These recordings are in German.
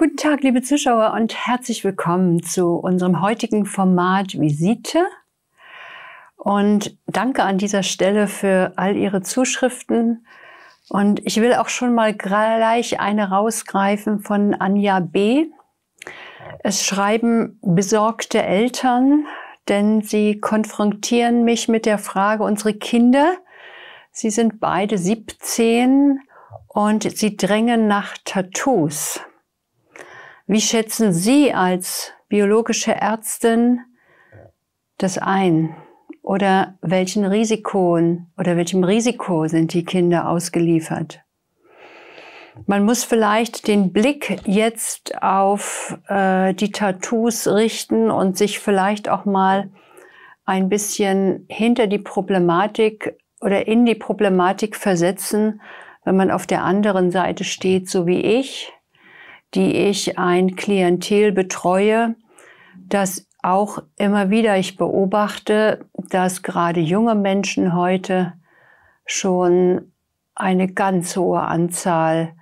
Guten Tag, liebe Zuschauer und herzlich willkommen zu unserem heutigen Format Visite. Und danke an dieser Stelle für all Ihre Zuschriften. Und ich will auch schon mal gleich eine rausgreifen von Anja B. Es schreiben besorgte Eltern, denn sie konfrontieren mich mit der Frage, unsere Kinder, sie sind beide 17 und sie drängen nach Tattoos. Wie schätzen Sie als biologische Ärztin das ein? Oder welchen Risikoen oder welchem Risiko sind die Kinder ausgeliefert? Man muss vielleicht den Blick jetzt auf äh, die Tattoos richten und sich vielleicht auch mal ein bisschen hinter die Problematik oder in die Problematik versetzen, wenn man auf der anderen Seite steht, so wie ich, die ich ein Klientel betreue, das auch immer wieder, ich beobachte, dass gerade junge Menschen heute schon eine ganz hohe Anzahl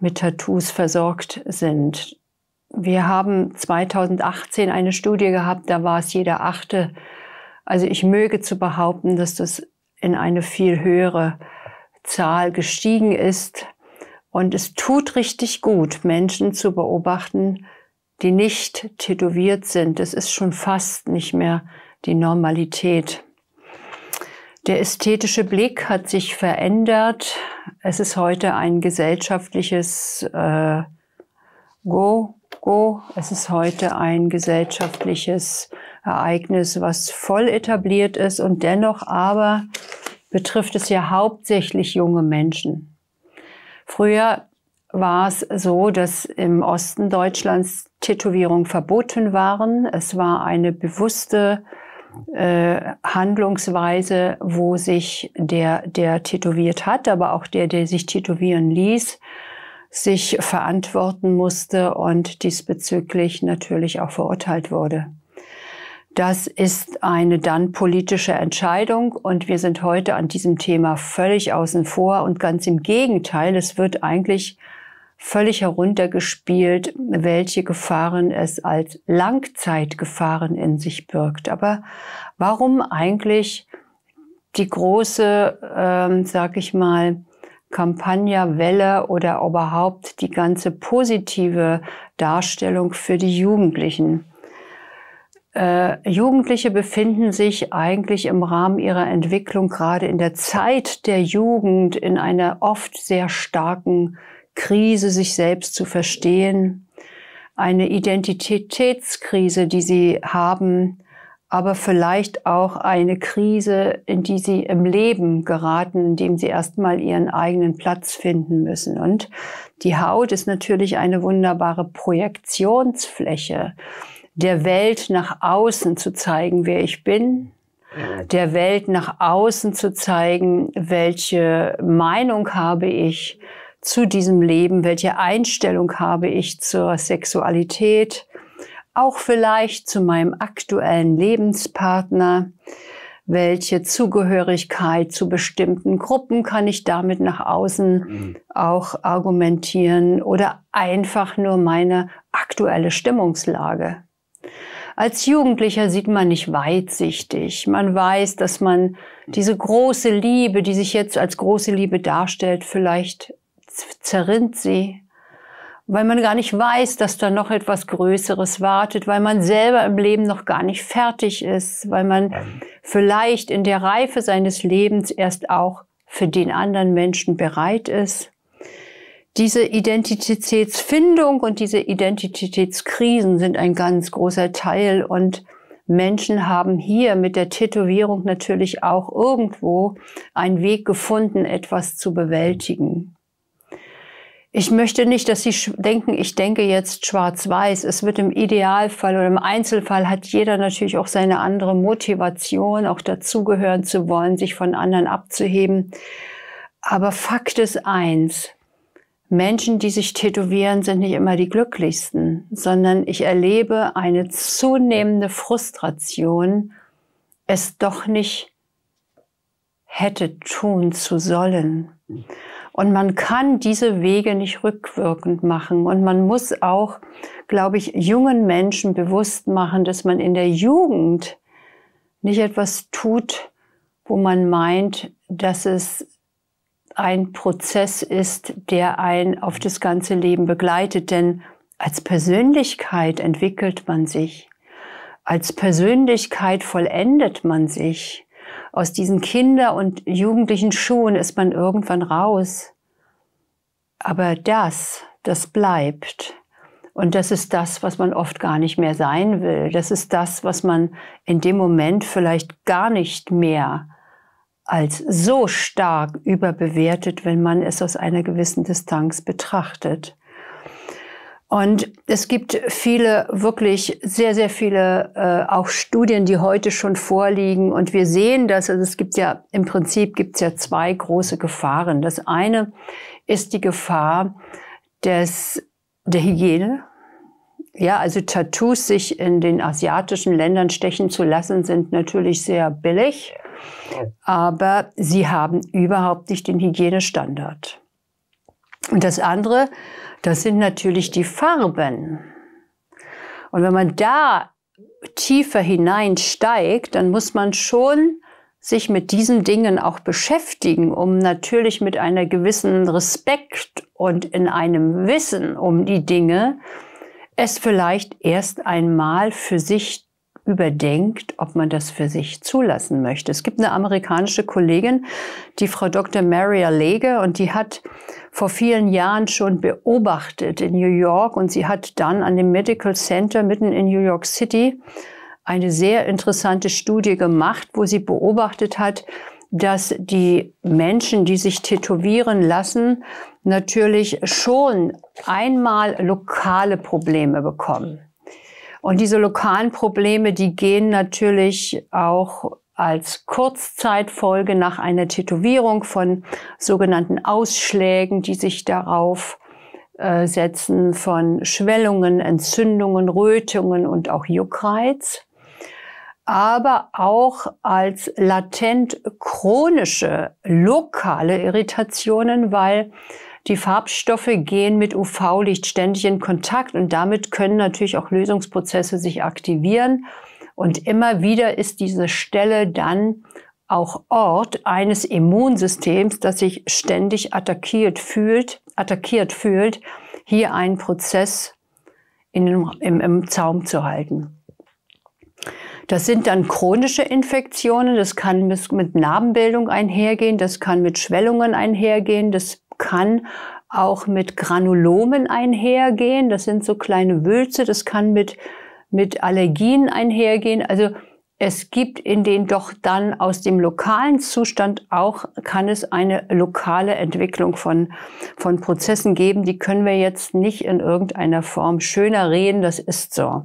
mit Tattoos versorgt sind. Wir haben 2018 eine Studie gehabt, da war es jeder achte. Also ich möge zu behaupten, dass das in eine viel höhere Zahl gestiegen ist. Und es tut richtig gut, Menschen zu beobachten, die nicht tätowiert sind. Es ist schon fast nicht mehr die Normalität. Der ästhetische Blick hat sich verändert. Es ist heute ein gesellschaftliches äh, Go, Go. Es ist heute ein gesellschaftliches Ereignis, was voll etabliert ist und dennoch aber betrifft es ja hauptsächlich junge Menschen. Früher war es so, dass im Osten Deutschlands Tätowierungen verboten waren. Es war eine bewusste äh, Handlungsweise, wo sich der, der tätowiert hat, aber auch der, der sich tätowieren ließ, sich verantworten musste und diesbezüglich natürlich auch verurteilt wurde. Das ist eine dann politische Entscheidung und wir sind heute an diesem Thema völlig außen vor und ganz im Gegenteil, es wird eigentlich völlig heruntergespielt, welche Gefahren es als Langzeitgefahren in sich birgt. Aber warum eigentlich die große, ähm, sag ich mal, Kampagnewelle oder überhaupt die ganze positive Darstellung für die Jugendlichen? Äh, Jugendliche befinden sich eigentlich im Rahmen ihrer Entwicklung gerade in der Zeit der Jugend in einer oft sehr starken Krise, sich selbst zu verstehen, eine Identitätskrise, die sie haben, aber vielleicht auch eine Krise, in die sie im Leben geraten, indem sie erstmal ihren eigenen Platz finden müssen. Und die Haut ist natürlich eine wunderbare Projektionsfläche der Welt nach außen zu zeigen, wer ich bin, der Welt nach außen zu zeigen, welche Meinung habe ich zu diesem Leben, welche Einstellung habe ich zur Sexualität, auch vielleicht zu meinem aktuellen Lebenspartner, welche Zugehörigkeit zu bestimmten Gruppen kann ich damit nach außen auch argumentieren oder einfach nur meine aktuelle Stimmungslage. Als Jugendlicher sieht man nicht weitsichtig. Man weiß, dass man diese große Liebe, die sich jetzt als große Liebe darstellt, vielleicht zerrinnt sie, weil man gar nicht weiß, dass da noch etwas Größeres wartet, weil man selber im Leben noch gar nicht fertig ist, weil man vielleicht in der Reife seines Lebens erst auch für den anderen Menschen bereit ist diese Identitätsfindung und diese Identitätskrisen sind ein ganz großer Teil und Menschen haben hier mit der Tätowierung natürlich auch irgendwo einen Weg gefunden, etwas zu bewältigen. Ich möchte nicht, dass Sie denken, ich denke jetzt schwarz-weiß. Es wird im Idealfall oder im Einzelfall hat jeder natürlich auch seine andere Motivation, auch dazugehören zu wollen, sich von anderen abzuheben. Aber Fakt ist eins, Menschen, die sich tätowieren, sind nicht immer die glücklichsten, sondern ich erlebe eine zunehmende Frustration, es doch nicht hätte tun zu sollen. Und man kann diese Wege nicht rückwirkend machen. Und man muss auch, glaube ich, jungen Menschen bewusst machen, dass man in der Jugend nicht etwas tut, wo man meint, dass es ein Prozess ist, der einen auf das ganze Leben begleitet. Denn als Persönlichkeit entwickelt man sich. Als Persönlichkeit vollendet man sich. Aus diesen Kinder- und Jugendlichen Schuhen ist man irgendwann raus. Aber das, das bleibt. Und das ist das, was man oft gar nicht mehr sein will. Das ist das, was man in dem Moment vielleicht gar nicht mehr als so stark überbewertet, wenn man es aus einer gewissen Distanz betrachtet. Und es gibt viele, wirklich sehr, sehr viele äh, auch Studien, die heute schon vorliegen. Und wir sehen dass also es gibt ja, im Prinzip gibt es ja zwei große Gefahren. Das eine ist die Gefahr des, der Hygiene, ja, also Tattoos sich in den asiatischen Ländern stechen zu lassen, sind natürlich sehr billig, aber sie haben überhaupt nicht den Hygienestandard. Und das andere, das sind natürlich die Farben. Und wenn man da tiefer hineinsteigt, dann muss man schon sich mit diesen Dingen auch beschäftigen, um natürlich mit einer gewissen Respekt und in einem Wissen um die Dinge es vielleicht erst einmal für sich überdenkt, ob man das für sich zulassen möchte. Es gibt eine amerikanische Kollegin, die Frau Dr. Maria Lege, und die hat vor vielen Jahren schon beobachtet in New York und sie hat dann an dem Medical Center mitten in New York City eine sehr interessante Studie gemacht, wo sie beobachtet hat, dass die Menschen, die sich tätowieren lassen, natürlich schon einmal lokale Probleme bekommen. Und diese lokalen Probleme, die gehen natürlich auch als Kurzzeitfolge nach einer Tätowierung von sogenannten Ausschlägen, die sich darauf äh, setzen, von Schwellungen, Entzündungen, Rötungen und auch Juckreiz aber auch als latent chronische lokale Irritationen, weil die Farbstoffe gehen mit UV-Licht ständig in Kontakt und damit können natürlich auch Lösungsprozesse sich aktivieren. Und immer wieder ist diese Stelle dann auch Ort eines Immunsystems, das sich ständig attackiert fühlt, attackiert fühlt, hier einen Prozess in, im, im Zaum zu halten. Das sind dann chronische Infektionen, das kann mit Narbenbildung einhergehen, das kann mit Schwellungen einhergehen, das kann auch mit Granulomen einhergehen, das sind so kleine Wülze, das kann mit, mit Allergien einhergehen. Also es gibt in den doch dann aus dem lokalen Zustand auch, kann es eine lokale Entwicklung von, von Prozessen geben. Die können wir jetzt nicht in irgendeiner Form schöner reden, das ist so.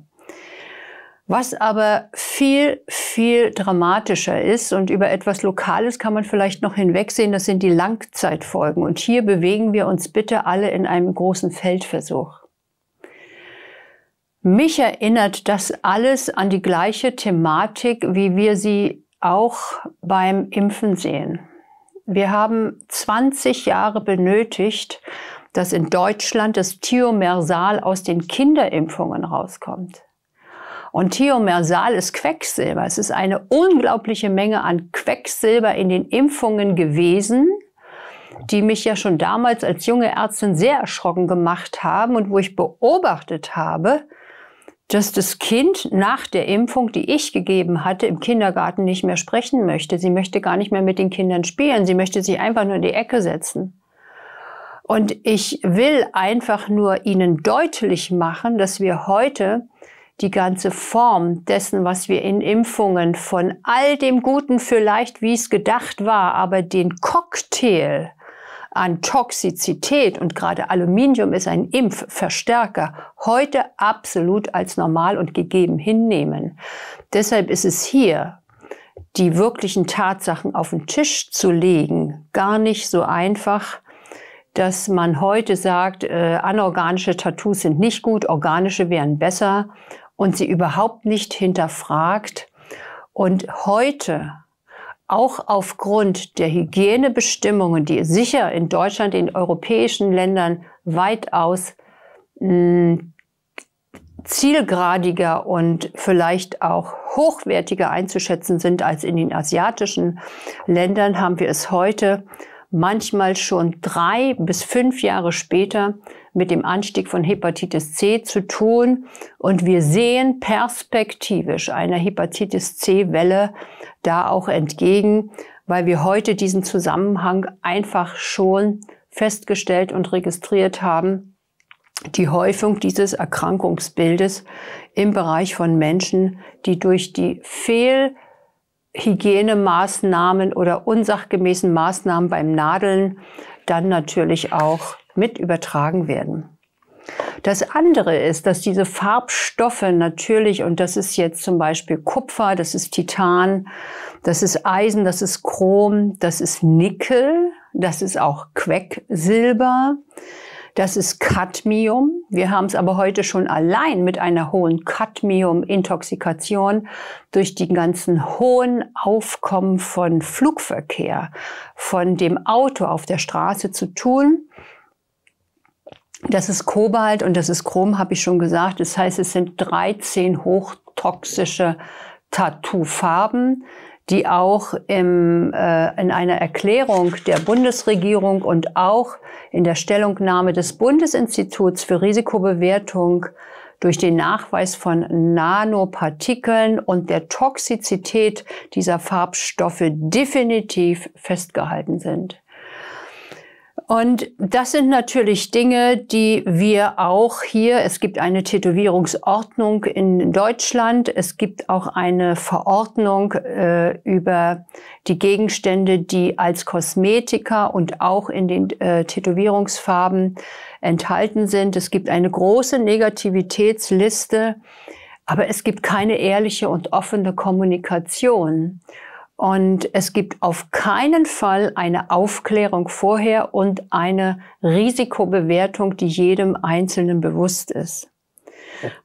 Was aber viel, viel dramatischer ist und über etwas Lokales kann man vielleicht noch hinwegsehen, das sind die Langzeitfolgen. Und hier bewegen wir uns bitte alle in einem großen Feldversuch. Mich erinnert das alles an die gleiche Thematik, wie wir sie auch beim Impfen sehen. Wir haben 20 Jahre benötigt, dass in Deutschland das Thiomersal aus den Kinderimpfungen rauskommt. Und Thiomersal ist Quecksilber. Es ist eine unglaubliche Menge an Quecksilber in den Impfungen gewesen, die mich ja schon damals als junge Ärztin sehr erschrocken gemacht haben und wo ich beobachtet habe, dass das Kind nach der Impfung, die ich gegeben hatte, im Kindergarten nicht mehr sprechen möchte. Sie möchte gar nicht mehr mit den Kindern spielen. Sie möchte sich einfach nur in die Ecke setzen. Und ich will einfach nur Ihnen deutlich machen, dass wir heute die ganze Form dessen, was wir in Impfungen von all dem Guten vielleicht, wie es gedacht war, aber den Cocktail an Toxizität und gerade Aluminium ist ein Impfverstärker, heute absolut als normal und gegeben hinnehmen. Deshalb ist es hier, die wirklichen Tatsachen auf den Tisch zu legen, gar nicht so einfach, dass man heute sagt, äh, anorganische Tattoos sind nicht gut, organische wären besser und sie überhaupt nicht hinterfragt. Und heute, auch aufgrund der Hygienebestimmungen, die sicher in Deutschland, in europäischen Ländern weitaus mh, hm, zielgradiger und vielleicht auch hochwertiger einzuschätzen sind als in den asiatischen Ländern, haben wir es heute manchmal schon drei bis fünf Jahre später mit dem Anstieg von Hepatitis C zu tun. Und wir sehen perspektivisch einer Hepatitis C-Welle da auch entgegen, weil wir heute diesen Zusammenhang einfach schon festgestellt und registriert haben. Die Häufung dieses Erkrankungsbildes im Bereich von Menschen, die durch die Fehl Hygienemaßnahmen oder unsachgemäßen Maßnahmen beim Nadeln dann natürlich auch mit übertragen werden. Das andere ist, dass diese Farbstoffe natürlich, und das ist jetzt zum Beispiel Kupfer, das ist Titan, das ist Eisen, das ist Chrom, das ist Nickel, das ist auch Quecksilber, das ist Cadmium. Wir haben es aber heute schon allein mit einer hohen Cadmium-Intoxikation durch die ganzen hohen Aufkommen von Flugverkehr, von dem Auto auf der Straße zu tun. Das ist Kobalt und das ist Chrom, habe ich schon gesagt. Das heißt, es sind 13 hochtoxische Tattoo-Farben, die auch im, äh, in einer Erklärung der Bundesregierung und auch in der Stellungnahme des Bundesinstituts für Risikobewertung durch den Nachweis von Nanopartikeln und der Toxizität dieser Farbstoffe definitiv festgehalten sind. Und das sind natürlich Dinge, die wir auch hier, es gibt eine Tätowierungsordnung in Deutschland, es gibt auch eine Verordnung äh, über die Gegenstände, die als Kosmetika und auch in den äh, Tätowierungsfarben enthalten sind. Es gibt eine große Negativitätsliste, aber es gibt keine ehrliche und offene Kommunikation. Und es gibt auf keinen Fall eine Aufklärung vorher und eine Risikobewertung, die jedem Einzelnen bewusst ist.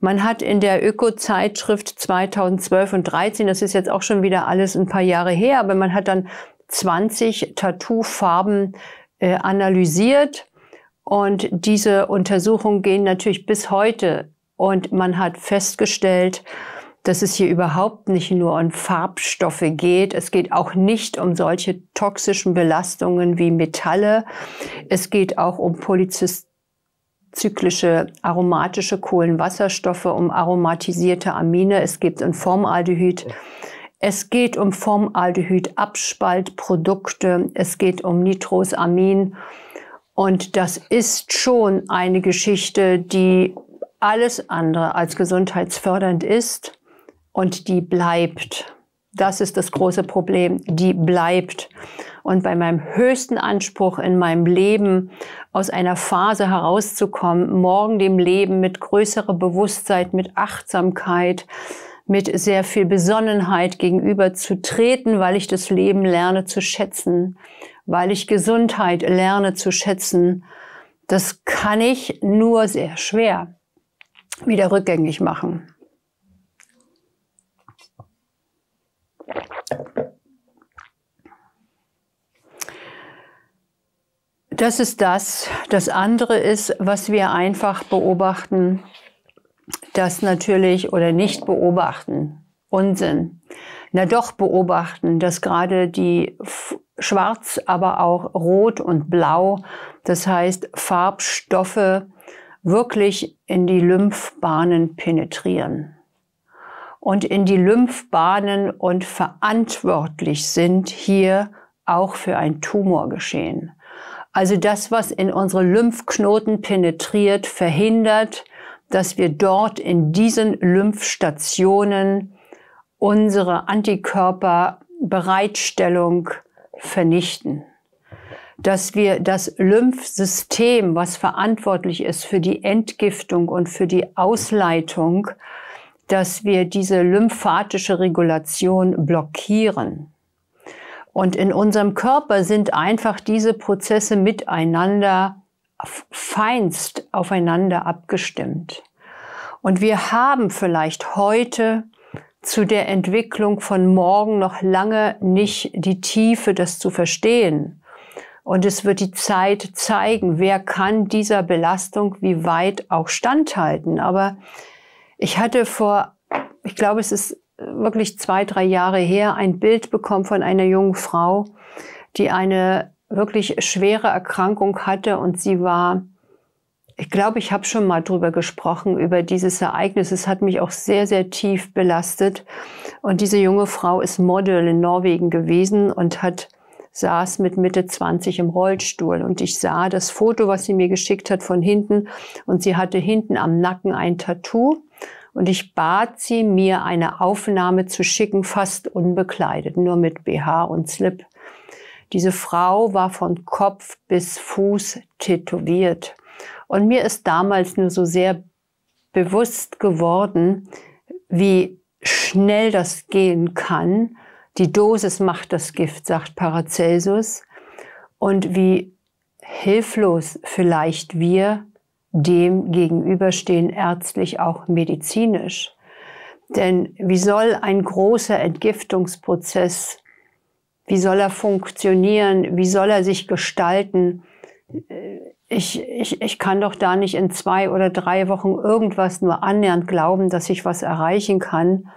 Man hat in der Öko-Zeitschrift 2012 und 2013, das ist jetzt auch schon wieder alles ein paar Jahre her, aber man hat dann 20 Tattoo-Farben äh, analysiert und diese Untersuchungen gehen natürlich bis heute und man hat festgestellt, dass es hier überhaupt nicht nur um Farbstoffe geht. Es geht auch nicht um solche toxischen Belastungen wie Metalle. Es geht auch um polyzyklische aromatische Kohlenwasserstoffe, um aromatisierte Amine. Es geht um Formaldehyd. Es geht um Formaldehydabspaltprodukte. Es geht um Nitrosamin. Und das ist schon eine Geschichte, die alles andere als gesundheitsfördernd ist und die bleibt. Das ist das große Problem, die bleibt. Und bei meinem höchsten Anspruch in meinem Leben aus einer Phase herauszukommen, morgen dem Leben mit größerer Bewusstheit, mit Achtsamkeit, mit sehr viel Besonnenheit gegenüber zu treten, weil ich das Leben lerne zu schätzen, weil ich Gesundheit lerne zu schätzen. Das kann ich nur sehr schwer wieder rückgängig machen. Das ist das. Das andere ist, was wir einfach beobachten, das natürlich oder nicht beobachten. Unsinn. Na doch beobachten, dass gerade die Schwarz, aber auch Rot und Blau, das heißt Farbstoffe, wirklich in die Lymphbahnen penetrieren und in die Lymphbahnen und verantwortlich sind hier auch für ein Tumorgeschehen. Also das, was in unsere Lymphknoten penetriert, verhindert, dass wir dort in diesen Lymphstationen unsere Antikörperbereitstellung vernichten. Dass wir das Lymphsystem, was verantwortlich ist für die Entgiftung und für die Ausleitung dass wir diese lymphatische Regulation blockieren. Und in unserem Körper sind einfach diese Prozesse miteinander feinst aufeinander abgestimmt. Und wir haben vielleicht heute zu der Entwicklung von morgen noch lange nicht die Tiefe, das zu verstehen. Und es wird die Zeit zeigen, wer kann dieser Belastung wie weit auch standhalten. Aber ich hatte vor, ich glaube, es ist äh, wirklich zwei, drei Jahre her, ein Bild bekommen von einer jungen Frau, die eine wirklich schwere Erkrankung hatte und sie war, ich glaube, ich habe schon mal drüber gesprochen, über dieses Ereignis. Es hat mich auch sehr, sehr tief belastet. Und diese junge Frau ist Model in Norwegen gewesen und hat saß mit Mitte 20 im Rollstuhl und ich sah das Foto, was sie mir geschickt hat von hinten und sie hatte hinten am Nacken ein Tattoo und ich bat sie, mir eine Aufnahme zu schicken, fast unbekleidet, nur mit BH und Slip. Diese Frau war von Kopf bis Fuß tätowiert. Und mir ist damals nur so sehr bewusst geworden, wie schnell das gehen kann. Die Dosis macht das Gift, sagt Paracelsus. Und wie hilflos vielleicht wir dem gegenüberstehen ärztlich auch medizinisch. Denn wie soll ein großer Entgiftungsprozess, wie soll er funktionieren, wie soll er sich gestalten? Äh, ich, ich, ich kann doch da nicht in zwei oder drei Wochen irgendwas nur annähernd glauben, dass ich was erreichen kann.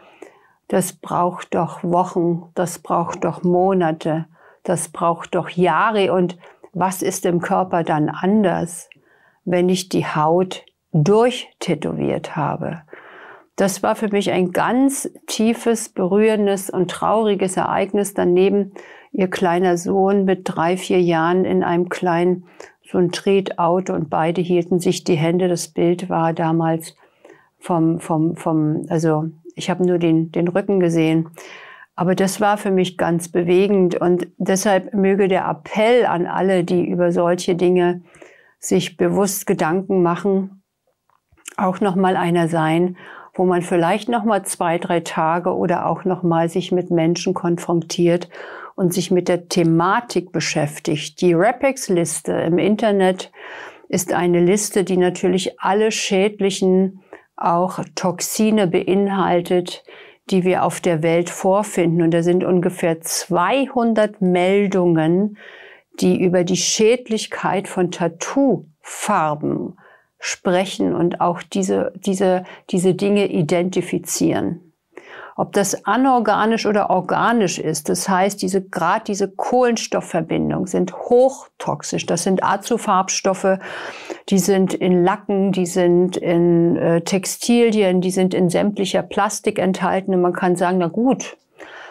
Das braucht doch Wochen, das braucht doch Monate, das braucht doch Jahre. Und was ist im Körper dann anders? wenn ich die Haut durchtätowiert habe. Das war für mich ein ganz tiefes, berührendes und trauriges Ereignis. Daneben ihr kleiner Sohn mit drei, vier Jahren in einem kleinen, so ein Tretauto und beide hielten sich die Hände. Das Bild war damals vom, vom, vom, also ich habe nur den, den Rücken gesehen. Aber das war für mich ganz bewegend und deshalb möge der Appell an alle, die über solche Dinge sich bewusst Gedanken machen, auch nochmal einer sein, wo man vielleicht nochmal zwei, drei Tage oder auch nochmal sich mit Menschen konfrontiert und sich mit der Thematik beschäftigt. Die RAPEX-Liste im Internet ist eine Liste, die natürlich alle schädlichen auch Toxine beinhaltet, die wir auf der Welt vorfinden. Und da sind ungefähr 200 Meldungen die über die Schädlichkeit von Tattoo-Farben sprechen und auch diese, diese, diese Dinge identifizieren ob das anorganisch oder organisch ist. Das heißt, diese, gerade diese Kohlenstoffverbindungen sind hochtoxisch. Das sind Azofarbstoffe, die sind in Lacken, die sind in äh, Textilien, die sind in sämtlicher Plastik enthalten. Und man kann sagen, na gut,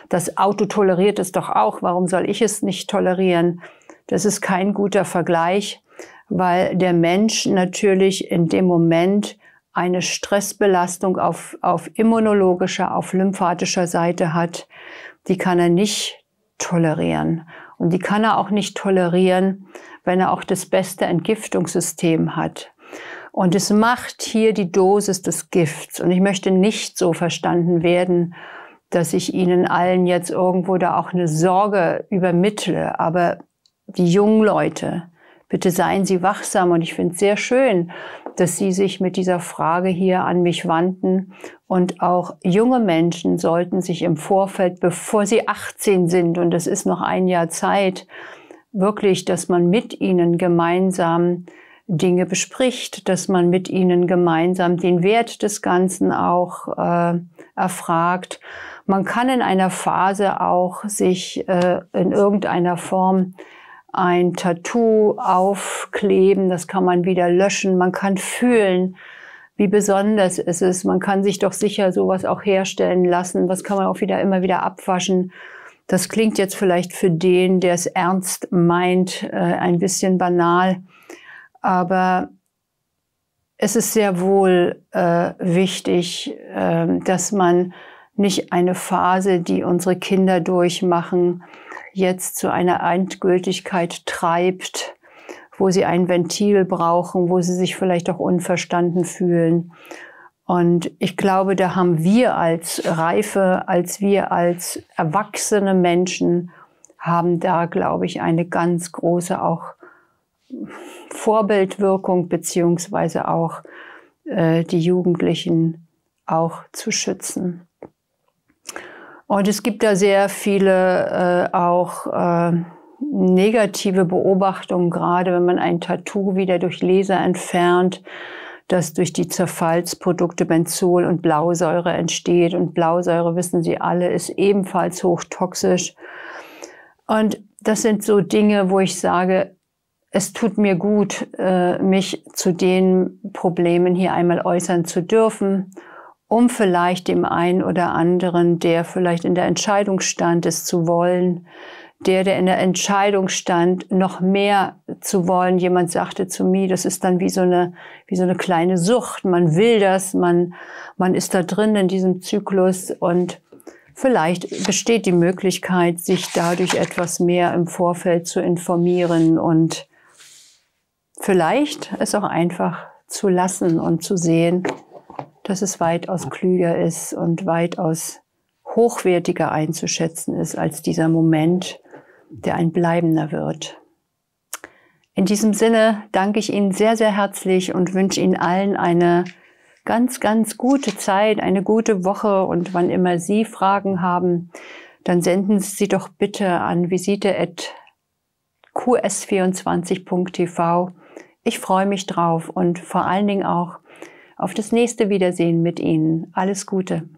das Auto toleriert es doch auch. Warum soll ich es nicht tolerieren? Das ist kein guter Vergleich, weil der Mensch natürlich in dem Moment eine Stressbelastung auf, auf immunologischer, auf lymphatischer Seite hat, die kann er nicht tolerieren. Und die kann er auch nicht tolerieren, wenn er auch das beste Entgiftungssystem hat. Und es macht hier die Dosis des Gifts. Und ich möchte nicht so verstanden werden, dass ich Ihnen allen jetzt irgendwo da auch eine Sorge übermittle. Aber die jungen Leute, bitte seien Sie wachsam. Und ich finde es sehr schön, dass Sie sich mit dieser Frage hier an mich wandten. Und auch junge Menschen sollten sich im Vorfeld, bevor sie 18 sind, und es ist noch ein Jahr Zeit, wirklich, dass man mit ihnen gemeinsam Dinge bespricht, dass man mit ihnen gemeinsam den Wert des Ganzen auch äh, erfragt. Man kann in einer Phase auch sich äh, in irgendeiner Form ein Tattoo aufkleben, das kann man wieder löschen, man kann fühlen, wie besonders es ist. Man kann sich doch sicher sowas auch herstellen lassen, was kann man auch wieder immer wieder abwaschen. Das klingt jetzt vielleicht für den, der es ernst meint, äh, ein bisschen banal, aber es ist sehr wohl äh, wichtig, äh, dass man nicht eine Phase, die unsere Kinder durchmachen, jetzt zu einer Endgültigkeit treibt, wo sie ein Ventil brauchen, wo sie sich vielleicht auch unverstanden fühlen. Und ich glaube, da haben wir als Reife, als wir als erwachsene Menschen, haben da, glaube ich, eine ganz große auch Vorbildwirkung, beziehungsweise auch äh, die Jugendlichen auch zu schützen. Und es gibt da sehr viele äh, auch äh, negative Beobachtungen, gerade wenn man ein Tattoo wieder durch Laser entfernt, dass durch die Zerfallsprodukte Benzol und Blausäure entsteht. Und Blausäure, wissen Sie alle, ist ebenfalls hochtoxisch. Und das sind so Dinge, wo ich sage, es tut mir gut, äh, mich zu den Problemen hier einmal äußern zu dürfen um vielleicht dem einen oder anderen, der vielleicht in der Entscheidung stand, es zu wollen, der, der in der Entscheidung stand, noch mehr zu wollen. Jemand sagte zu mir, das ist dann wie so eine, wie so eine kleine Sucht. Man will das, man, man ist da drin in diesem Zyklus und vielleicht besteht die Möglichkeit, sich dadurch etwas mehr im Vorfeld zu informieren und vielleicht es auch einfach zu lassen und zu sehen, dass es weitaus klüger ist und weitaus hochwertiger einzuschätzen ist als dieser Moment, der ein bleibender wird. In diesem Sinne danke ich Ihnen sehr, sehr herzlich und wünsche Ihnen allen eine ganz, ganz gute Zeit, eine gute Woche und wann immer Sie Fragen haben, dann senden Sie sie doch bitte an visite.qs24.tv. Ich freue mich drauf und vor allen Dingen auch, auf das nächste Wiedersehen mit Ihnen. Alles Gute.